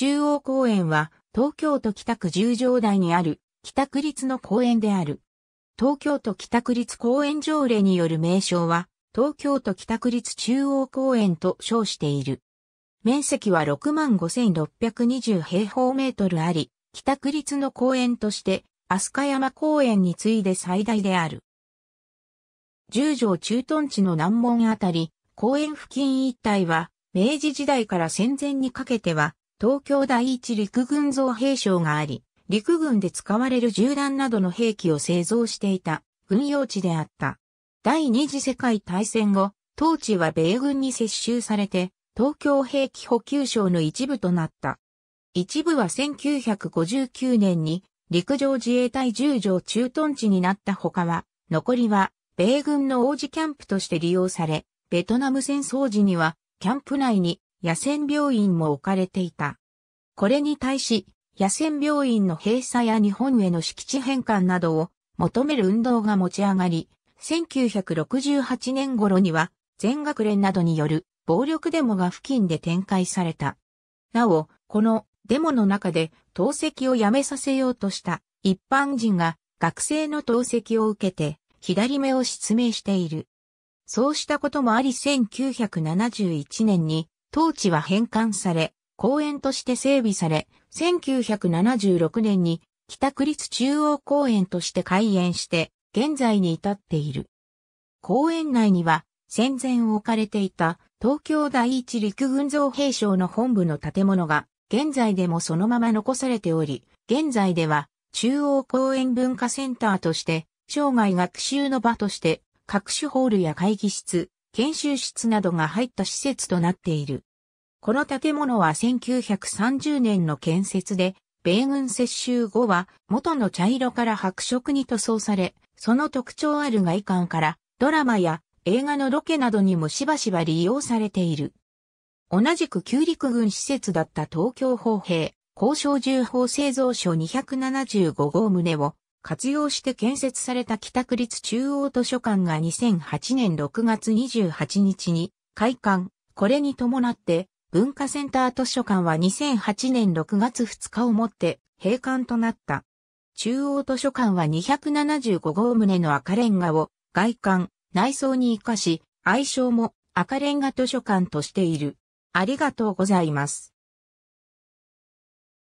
中央公園は東京都北区十条台にある北区立の公園である。東京都北区立公園条例による名称は東京都北区立中央公園と称している。面積は65,620平方メートルあり、北区立の公園として飛鳥山公園に次いで最大である。十条駐屯地の南門あたり、公園付近一帯は、明治時代から戦前にかけては、東京第一陸軍造兵廠があり、陸軍で使われる銃弾などの兵器を製造していた軍用地であった。第二次世界大戦後、当地は米軍に接収されて、東京兵器補給省の一部となった。一部は1959年に陸上自衛隊十条駐屯地になった他は、残りは米軍の王子キャンプとして利用され、ベトナム戦争時にはキャンプ内に野戦病院も置かれていた。これに対し、野戦病院の閉鎖や日本への敷地返還などを求める運動が持ち上がり、1968年頃には全学連などによる暴力デモが付近で展開された。なお、このデモの中で投石をやめさせようとした一般人が学生の投石を受けて左目を失明している。そうしたこともあり1971年に当地は返還され、公園として整備され、1976年に北区立中央公園として開園して、現在に至っている。公園内には、戦前置かれていた東京第一陸軍造兵省の本部の建物が、現在でもそのまま残されており、現在では中央公園文化センターとして、生涯学習の場として、各種ホールや会議室、研修室などが入った施設となっている。この建物は1930年の建設で、米軍接収後は元の茶色から白色に塗装され、その特徴ある外観からドラマや映画のロケなどにもしばしば利用されている。同じく旧陸軍施設だった東京砲兵、交渉銃砲製造所275号棟を活用して建設された北区立中央図書館が2008年6月28日に開館。これに伴って文化センター図書館は2008年6月2日をもって閉館となった。中央図書館は275号棟の赤レンガを外観、内装に活かし、愛称も赤レンガ図書館としている。ありがとうございます。